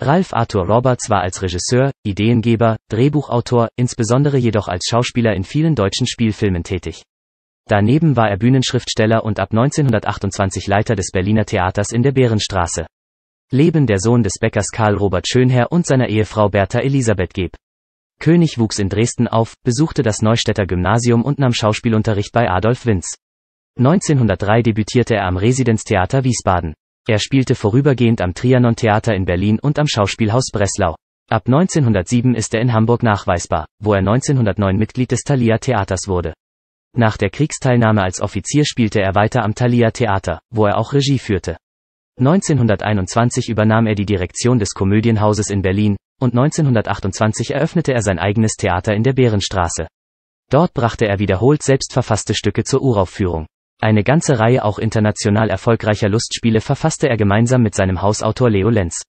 Ralph Arthur Roberts war als Regisseur, Ideengeber, Drehbuchautor, insbesondere jedoch als Schauspieler in vielen deutschen Spielfilmen tätig. Daneben war er Bühnenschriftsteller und ab 1928 Leiter des Berliner Theaters in der Bärenstraße. Leben der Sohn des Bäckers Karl Robert Schönherr und seiner Ehefrau Bertha Elisabeth Geb. König wuchs in Dresden auf, besuchte das Neustädter Gymnasium und nahm Schauspielunterricht bei Adolf Winz. 1903 debütierte er am Residenztheater Wiesbaden. Er spielte vorübergehend am Trianon Theater in Berlin und am Schauspielhaus Breslau. Ab 1907 ist er in Hamburg nachweisbar, wo er 1909 Mitglied des Thalia Theaters wurde. Nach der Kriegsteilnahme als Offizier spielte er weiter am Thalia Theater, wo er auch Regie führte. 1921 übernahm er die Direktion des Komödienhauses in Berlin, und 1928 eröffnete er sein eigenes Theater in der Bärenstraße. Dort brachte er wiederholt selbstverfasste Stücke zur Uraufführung. Eine ganze Reihe auch international erfolgreicher Lustspiele verfasste er gemeinsam mit seinem Hausautor Leo Lenz.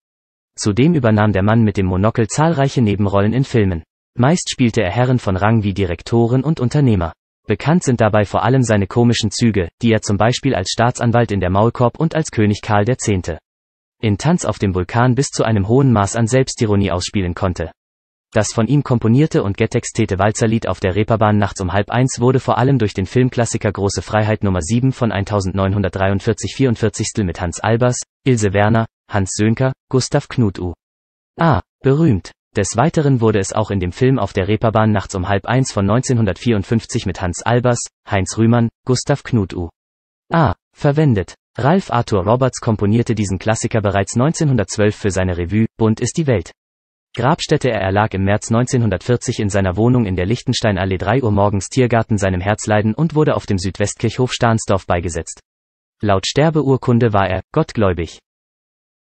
Zudem übernahm der Mann mit dem Monokel zahlreiche Nebenrollen in Filmen. Meist spielte er Herren von Rang wie Direktoren und Unternehmer. Bekannt sind dabei vor allem seine komischen Züge, die er zum Beispiel als Staatsanwalt in der Maulkorb und als König Karl X. in Tanz auf dem Vulkan bis zu einem hohen Maß an Selbstironie ausspielen konnte. Das von ihm komponierte und getextete Walzerlied auf der Reeperbahn nachts um halb eins wurde vor allem durch den Filmklassiker Große Freiheit Nummer 7 von 1943 44 mit Hans Albers, Ilse Werner, Hans Sönker, Gustav Knut U. A. Ah, berühmt. Des Weiteren wurde es auch in dem Film auf der Reeperbahn nachts um halb eins von 1954 mit Hans Albers, Heinz Rühmann, Gustav Knut U. A. Ah, verwendet. Ralph Arthur Roberts komponierte diesen Klassiker bereits 1912 für seine Revue Bunt ist die Welt. Grabstätte Er erlag im März 1940 in seiner Wohnung in der Lichtensteinallee 3 Uhr morgens Tiergarten seinem Herzleiden und wurde auf dem Südwestkirchhof Stahnsdorf beigesetzt. Laut Sterbeurkunde war er, gottgläubig.